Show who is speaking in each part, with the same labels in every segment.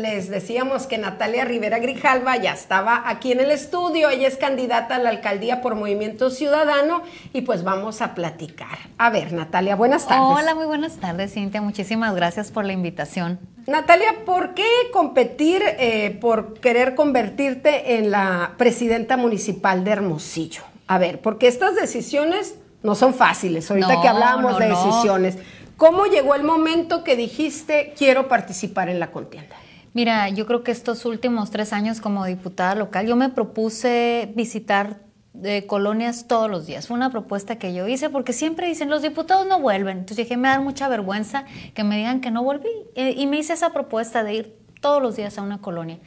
Speaker 1: Les decíamos que Natalia Rivera Grijalva ya estaba aquí en el estudio, ella es candidata a la alcaldía por Movimiento Ciudadano y pues vamos a platicar. A ver, Natalia, buenas tardes. Hola, muy buenas tardes, Cintia, muchísimas gracias por la invitación. Natalia, ¿por qué competir eh, por querer convertirte en la presidenta municipal de Hermosillo? A ver, porque estas decisiones no son fáciles, ahorita que hablábamos de decisiones. ¿Cómo llegó el momento que dijiste quiero participar en la contienda?
Speaker 2: Mira, yo creo que estos últimos tres años como diputada local, yo me propuse visitar eh, colonias todos los días. Fue una propuesta que yo hice porque siempre dicen los diputados no vuelven. Entonces dije, me da mucha vergüenza que me digan que no volví. Eh, y me hice esa propuesta de ir todos los días a una colonia.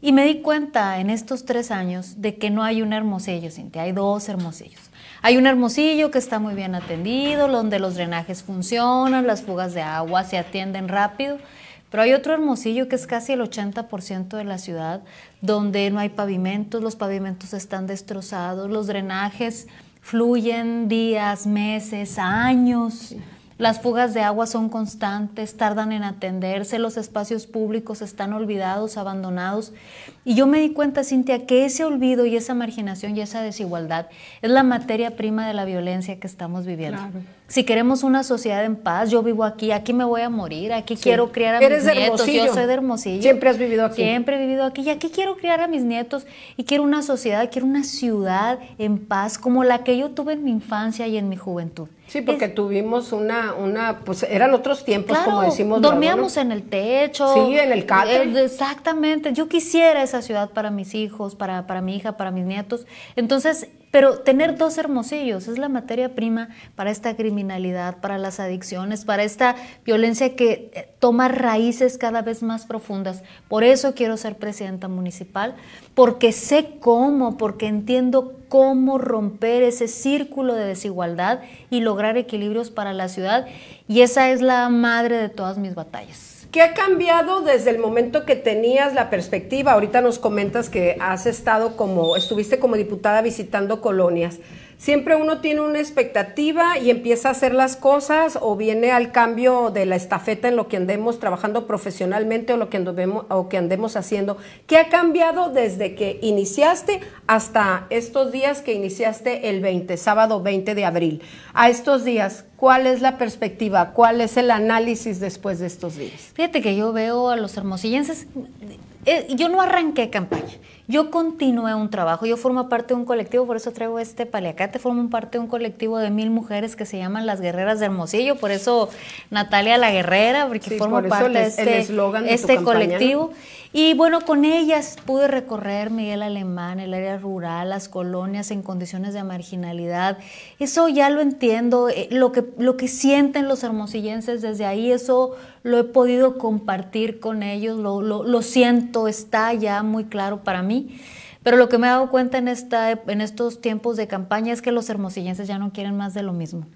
Speaker 2: Y me di cuenta en estos tres años de que no hay un hermosillo, Cintia, hay dos hermosillos. Hay un hermosillo que está muy bien atendido, donde los drenajes funcionan, las fugas de agua se atienden rápido. Pero hay otro Hermosillo que es casi el 80% de la ciudad, donde no hay pavimentos, los pavimentos están destrozados, los drenajes fluyen días, meses, años. Las fugas de agua son constantes, tardan en atenderse, los espacios públicos están olvidados, abandonados. Y yo me di cuenta, Cintia, que ese olvido y esa marginación y esa desigualdad es la materia prima de la violencia que estamos viviendo si queremos una sociedad en paz, yo vivo aquí, aquí me voy a morir, aquí quiero criar a mis nietos, Eres yo soy de Hermosillo. Siempre has vivido aquí. Siempre he vivido aquí y aquí quiero criar a mis nietos y quiero una sociedad, quiero una ciudad en paz como la que yo tuve en mi infancia y en mi juventud.
Speaker 1: Sí, porque tuvimos una, una, pues eran otros tiempos, como decimos. Dormíamos en el techo. Sí, en el catre. Eh,
Speaker 2: exactamente. Yo quisiera esa ciudad para mis hijos, para, para mi hija, para mis nietos. Entonces, pero tener dos hermosillos es la materia prima para esta criminalidad, para las adicciones, para esta violencia que eh, toma raíces cada vez más profundas. Por eso quiero ser presidenta municipal, porque sé cómo, porque entiendo cómo romper ese círculo de desigualdad y lograr equilibrios para la ciudad. Y esa es la madre de todas mis batallas.
Speaker 1: ¿Qué ha cambiado desde el momento que tenías la perspectiva? Ahorita nos comentas que has estado como, estuviste como diputada visitando colonias. Siempre uno tiene una expectativa y empieza a hacer las cosas o viene al cambio de la estafeta en lo que andemos trabajando profesionalmente o lo que andemos, o que haciendo. ¿Qué ha cambiado desde que iniciaste hasta estos días que iniciaste el 20, sábado 20 de abril? A estos días, ¿cuál es la perspectiva? ¿Cuál es el análisis después de estos días? Fíjate que yo veo a los hermosillenses,
Speaker 2: eh, yo no arranqué campaña yo continué un trabajo, yo formo parte de un colectivo, por eso traigo este paliacate, formo parte de un colectivo de mil mujeres que se llaman las guerreras de Hermosillo, por eso Natalia la guerrera, porque formo parte de este, de este colectivo. Y bueno, con ellas pude recorrer Miguel Alemán, el área rural, las colonias en condiciones de marginalidad. Eso ya lo entiendo, eh, lo que, lo que sienten los hermosillenses desde ahí, eso lo he podido compartir con ellos, lo siento, está ya muy claro para mí. Pero lo que me he dado cuenta en, esta, en estos tiempos de campaña es que los hermosillenses ya no quieren más de lo mismo.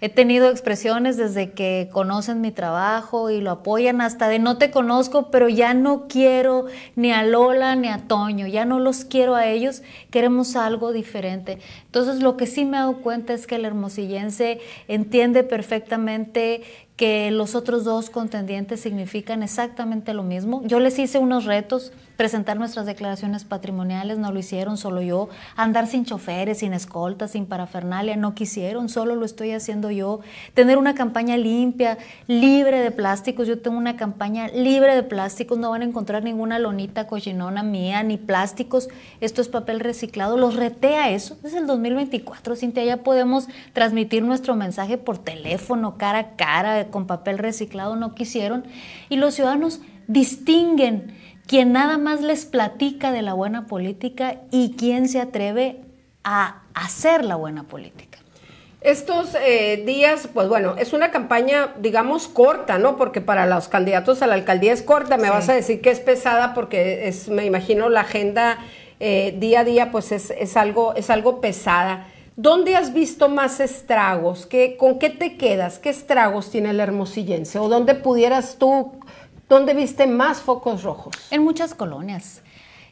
Speaker 2: He tenido expresiones desde que conocen mi trabajo y lo apoyan hasta de no te conozco, pero ya no quiero ni a Lola ni a Toño, ya no los quiero a ellos, queremos algo diferente. Entonces lo que sí me he dado cuenta es que el hermosillense entiende perfectamente que los otros dos contendientes significan exactamente lo mismo. Yo les hice unos retos, presentar nuestras declaraciones patrimoniales, no lo hicieron solo yo, andar sin choferes, sin escoltas, sin parafernalia, no quisieron, solo lo estoy haciendo yo, tener una campaña limpia, libre de plásticos, yo tengo una campaña libre de plásticos, no van a encontrar ninguna lonita cochinona mía, ni plásticos, esto es papel reciclado, los retea a eso, es el 2024, Cintia, ya podemos transmitir nuestro mensaje por teléfono, cara a cara, con papel reciclado no quisieron y los ciudadanos distinguen quien nada más les platica de la buena política y quien se atreve
Speaker 1: a hacer la buena política. Estos eh, días, pues bueno, es una campaña, digamos, corta, ¿no? Porque para los candidatos a la alcaldía es corta. Me vas a decir que es pesada porque es, me imagino, la agenda eh, día a día, pues es, es, algo, es algo pesada. ¿Dónde has visto más estragos? ¿Qué, ¿Con qué te quedas? ¿Qué estragos tiene el hermosillense? ¿O dónde pudieras tú, dónde viste más focos rojos? En muchas colonias.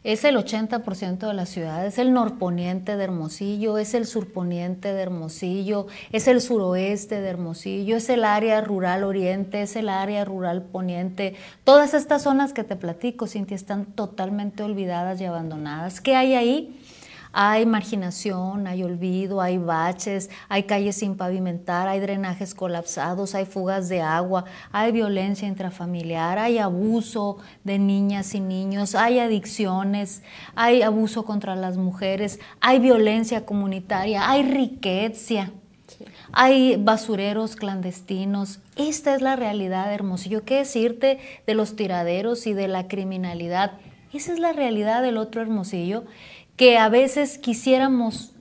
Speaker 1: Es el 80% de la ciudad, es el norponiente de
Speaker 2: Hermosillo, es el surponiente de Hermosillo, es el suroeste de Hermosillo, es el área rural oriente, es el área rural poniente. Todas estas zonas que te platico, Cintia, están totalmente olvidadas y abandonadas. ¿Qué hay ahí? Hay marginación, hay olvido, hay baches, hay calles sin pavimentar, hay drenajes colapsados, hay fugas de agua, hay violencia intrafamiliar, hay abuso de niñas y niños, hay adicciones, hay abuso contra las mujeres, hay violencia comunitaria, hay riqueza. Hay basureros clandestinos. Esta es la realidad, Hermosillo. ¿Qué decirte de los tiraderos y de la criminalidad? Esa es la realidad del otro Hermosillo que a veces quisiéramos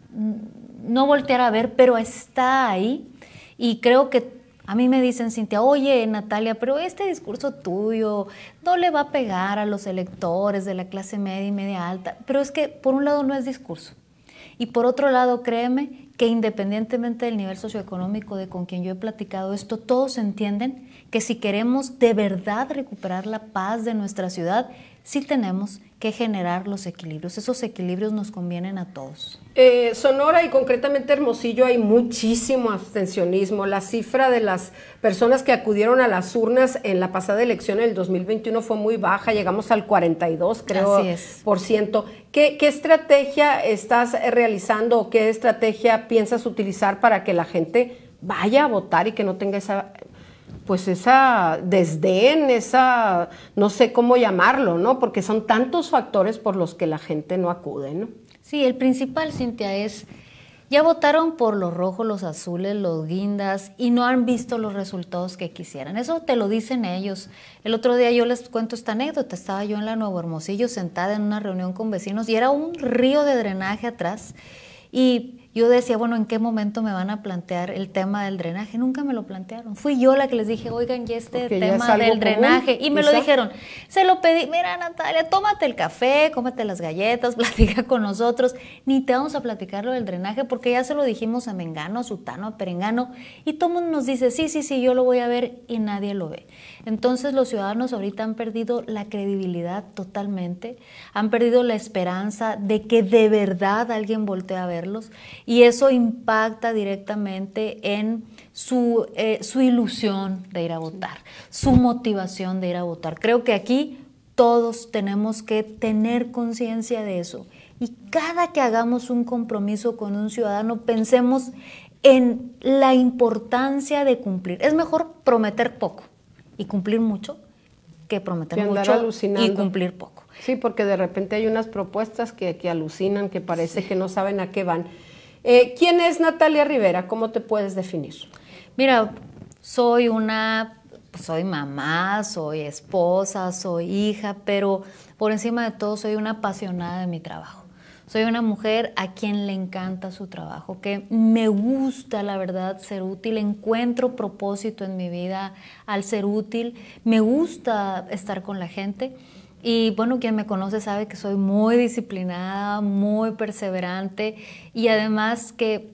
Speaker 2: no voltear a ver, pero está ahí. Y creo que a mí me dicen, Cintia, oye, Natalia, pero este discurso tuyo no le va a pegar a los electores de la clase media y media alta. Pero es que, por un lado, no es discurso. Y por otro lado, créeme que independientemente del nivel socioeconómico de con quien yo he platicado esto, todos entienden que si queremos de verdad recuperar la paz de nuestra ciudad, sí tenemos que generar los equilibrios. Esos equilibrios nos convienen a todos.
Speaker 1: Eh, Sonora y concretamente Hermosillo hay muchísimo abstencionismo. La cifra de las personas que acudieron a las urnas en la pasada elección el 2021 fue muy baja, llegamos al 42, creo, por ciento. ¿Qué, ¿Qué, estrategia estás realizando o qué estrategia piensas utilizar para que la gente vaya a votar y que no tenga esa pues esa desdén, esa, no sé cómo llamarlo, ¿no? Porque son tantos factores por los que la gente no acude, ¿no?
Speaker 2: Sí, el principal, Cintia, es, ya votaron por los rojos, los azules, los guindas y no han visto los resultados que quisieran. Eso te lo dicen ellos. El otro día yo les cuento esta anécdota. Estaba yo en la Nuevo Hermosillo sentada en una reunión con vecinos y era un río de drenaje atrás y yo decía, bueno, ¿en qué momento me van a plantear el tema del drenaje? Nunca me lo plantearon. Fui yo la que les dije, oigan, y este tema del drenaje. y me lo dijeron. Se lo pedí, mira Natalia, tómate el café, cómete las galletas, platica con nosotros. Ni te vamos a platicar lo del drenaje porque ya se lo dijimos a Mengano, a Sutano, a Perengano. Y todo mundo nos dice, sí, sí, sí, yo lo voy a ver y nadie lo ve. Entonces los ciudadanos ahorita han perdido la credibilidad totalmente, han perdido la esperanza de que de verdad alguien voltee a verlos y eso impacta directamente en eh, su, ilusión de ir a votar, su motivación de ir a votar. Creo que aquí todos tenemos que tener conciencia de eso. Y cada que hagamos un compromiso con un ciudadano, pensemos en la importancia de cumplir. Es mejor prometer poco y cumplir mucho que prometer mucho y cumplir
Speaker 1: poco. Sí, porque de repente hay unas propuestas que, alucinan, que parece que no saben a qué van. Eh, ¿Quién es Natalia Rivera? ¿Cómo te puedes definir? Mira,
Speaker 2: soy una, soy mamá, soy esposa, soy hija, pero por encima de todo soy una apasionada de mi trabajo. Soy una mujer a quien le encanta su trabajo, que me gusta, la verdad, ser útil, encuentro propósito en mi vida al ser útil, me gusta estar con la gente y bueno, quien me conoce sabe que soy muy disciplinada, muy perseverante y además que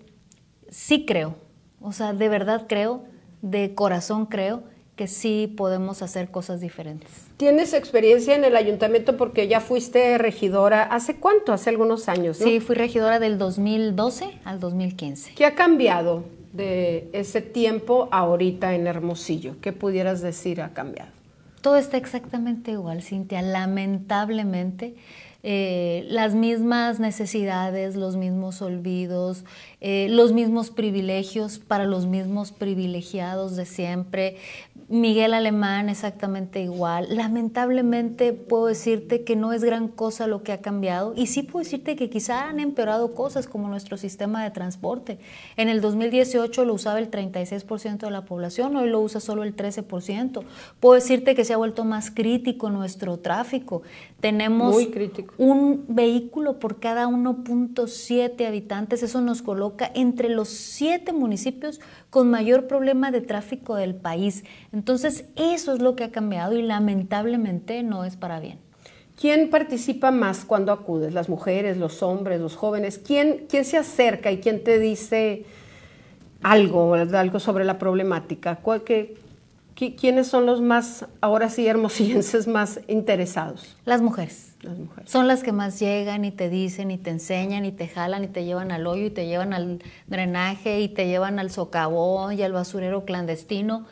Speaker 2: sí creo, o sea, de verdad creo, de corazón creo que sí podemos hacer cosas diferentes.
Speaker 1: Tienes experiencia en el ayuntamiento porque ya fuiste regidora, ¿hace cuánto? Hace algunos años, ¿no? Sí, fui regidora del 2012 al 2015. ¿Qué ha cambiado de ese tiempo ahorita en Hermosillo? ¿Qué pudieras decir ha cambiado?
Speaker 2: Todo está exactamente igual, Cintia. Lamentablemente, eh, las mismas necesidades, los mismos olvidos, eh, los mismos privilegios para los mismos privilegiados de siempre. Miguel Alemán exactamente igual. Lamentablemente puedo decirte que no es gran cosa lo que ha cambiado y sí puedo decirte que quizá han empeorado cosas como nuestro sistema de transporte. En el 2018 lo usaba el 36% de la población, hoy lo usa solo el 13%. Puedo decirte que se ha vuelto más crítico nuestro tráfico. Tenemos Muy crítico un vehículo por cada 1.7 habitantes. Eso nos coloca entre los siete municipios con mayor problema de tráfico
Speaker 1: del país. Entonces, eso es lo que ha cambiado y lamentablemente no es para bien. ¿Quién participa más cuando acudes? ¿Las mujeres, los hombres, los jóvenes? ¿Quién, se acerca y quién te dice algo, algo sobre la problemática? ¿Cuál, ¿Quiénes son los más, ahora sí, hermosillenses más interesados?
Speaker 2: Las mujeres. Las mujeres. Son las que más llegan y te dicen y te enseñan y te jalan y te llevan al hoyo y te llevan al drenaje y te llevan al socavón y al basurero clandestino.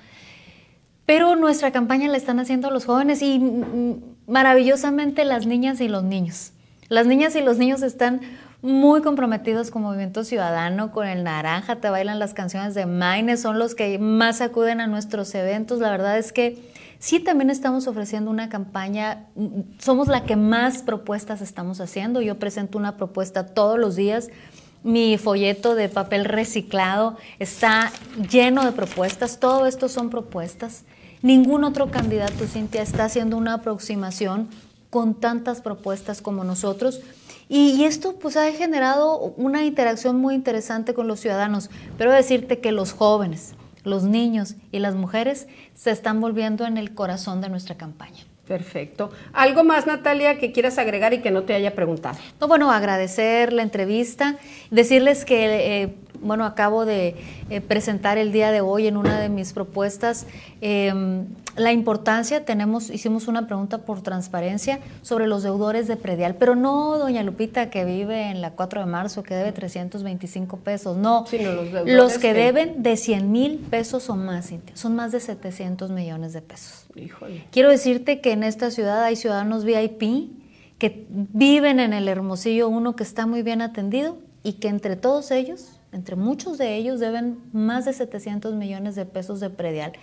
Speaker 2: Pero nuestra campaña la están haciendo los jóvenes y maravillosamente las niñas y los niños. Las niñas y los niños están muy comprometidos con Movimiento Ciudadano, con el Naranja, te bailan las canciones de Maine. son los que más acuden a nuestros eventos. La verdad es que sí también estamos ofreciendo una campaña, mm, somos la que más propuestas estamos haciendo. Yo presento una propuesta todos los días. Mi folleto de papel reciclado está lleno de propuestas. Todo esto son propuestas. Ningún otro candidato, Cintia, está haciendo una aproximación con tantas propuestas como nosotros. Y, esto pues ha generado una interacción muy interesante con los ciudadanos. Pero decirte que los jóvenes, los niños y las mujeres se están volviendo en el corazón de nuestra campaña. Perfecto. ¿Algo más,
Speaker 1: Natalia, que quieras agregar y que no te haya preguntado?
Speaker 2: No, bueno, agradecer la entrevista, decirles que... Eh, bueno, acabo de eh, presentar el día de hoy en una de mis propuestas. Em, la importancia, tenemos, hicimos una pregunta por transparencia sobre los deudores de predial, pero no doña Lupita que vive en la 4 de marzo, que debe 325 pesos, no, los, que deben de 100 mil pesos o más, son más de 700 millones de pesos. Quiero decirte que en esta ciudad hay ciudadanos VIP que viven en el Hermosillo, uno que está muy bien atendido y que entre todos ellos entre muchos de ellos deben más de 700 millones de pesos de predial.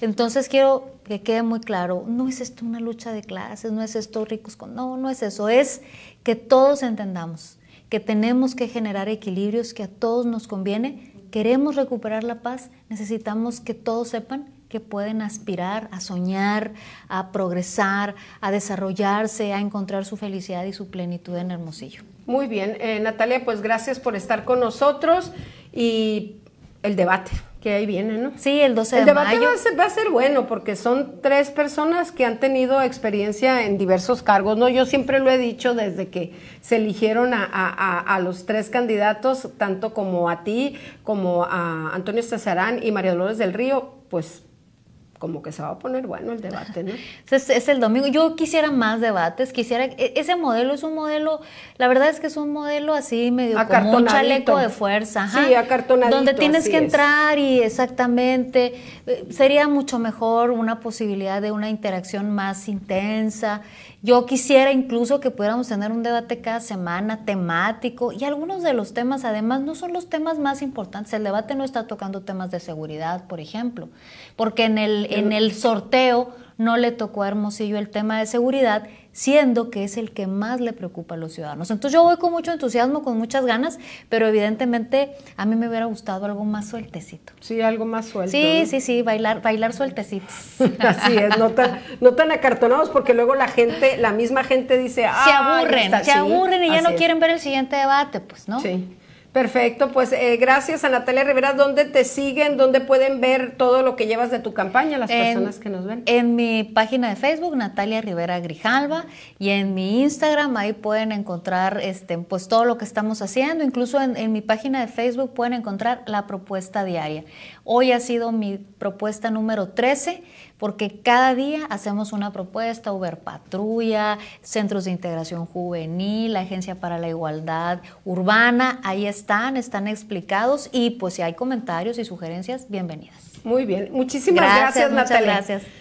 Speaker 2: Entonces quiero que quede muy claro, no es esto una lucha de clases, no es esto ricos con... No, no es eso, es que todos entendamos que tenemos que generar equilibrios que a todos nos conviene. Queremos recuperar la paz, necesitamos que todos sepan pueden aspirar a soñar, a progresar, a desarrollarse, a encontrar su felicidad y su plenitud en Hermosillo.
Speaker 1: Muy bien, eh, Natalia, pues gracias por estar con nosotros y el debate que ahí viene, ¿no? Sí, el 12 de mayo. El debate Va, a ser, bueno porque son tres personas que han tenido experiencia en diversos cargos, ¿no? Yo siempre lo he dicho desde que se eligieron a, a los tres candidatos, tanto como a ti, como a Antonio Cesarán y María Dolores del Río, pues como que se va a poner bueno el debate, ¿no? Es, el domingo. Yo quisiera más debates,
Speaker 2: quisiera... E, ese modelo es un modelo, la verdad es que es un modelo así medio como un chaleco de fuerza. sí, acartonadito. Donde tienes que entrar y exactamente... Eh, sería mucho mejor una posibilidad de una interacción más intensa. Yo quisiera incluso que pudiéramos tener un debate cada semana temático y algunos de los temas además no son los temas más importantes. El debate no está tocando temas de seguridad, por ejemplo, porque en el en el sorteo no le tocó a Hermosillo el tema de seguridad, siendo que es el que más le preocupa a los ciudadanos. Entonces yo voy con mucho entusiasmo, con muchas ganas, pero evidentemente a mí me hubiera gustado algo más sueltecito. Sí, algo más suelto. Sí, sí,
Speaker 1: sí, bailar, bailar sueltecitos. Así es, no tan, no tan acartonados porque luego la gente, la misma gente dice, se ah, aburren, se aburren y ya no quieren ver el siguiente debate, pues, ¿no? Sí. Perfecto, pues eh, gracias a Natalia Rivera. ¿Dónde te siguen? ¿Dónde pueden ver todo lo que llevas de tu campaña las personas que nos ven?
Speaker 2: En mi página de Facebook, Natalia Rivera Grijalva, y en mi Instagram, ahí pueden encontrar este, pues todo lo que estamos haciendo. Incluso en mi página de Facebook pueden encontrar la propuesta diaria. Hoy ha sido mi propuesta número 13 porque cada día hacemos una propuesta, Uber Patrulla, Centros de Integración Juvenil, la Agencia para la Igualdad Urbana, ahí están, están explicados y pues si hay comentarios y sugerencias, bienvenidas.
Speaker 1: Muy bien, muchísimas gracias, gracias Natalia. Muchas gracias.